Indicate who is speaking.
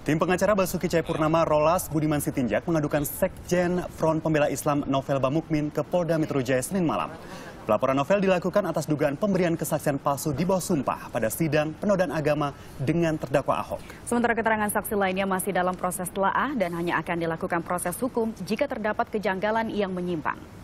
Speaker 1: Tim pengacara Basuki Cahayapurnama Rolas Budiman Sitinjak mengadukan Sekjen Front Pembela Islam Novel Bamukmin ke Polda Metro Jaya Senin malam. Pelaporan Novel dilakukan atas dugaan pemberian kesaksian palsu di bawah sumpah pada sidang penodaan agama dengan terdakwa Ahok.
Speaker 2: Sementara keterangan saksi lainnya masih dalam proses telaah dan hanya akan dilakukan proses hukum jika terdapat kejanggalan yang menyimpang.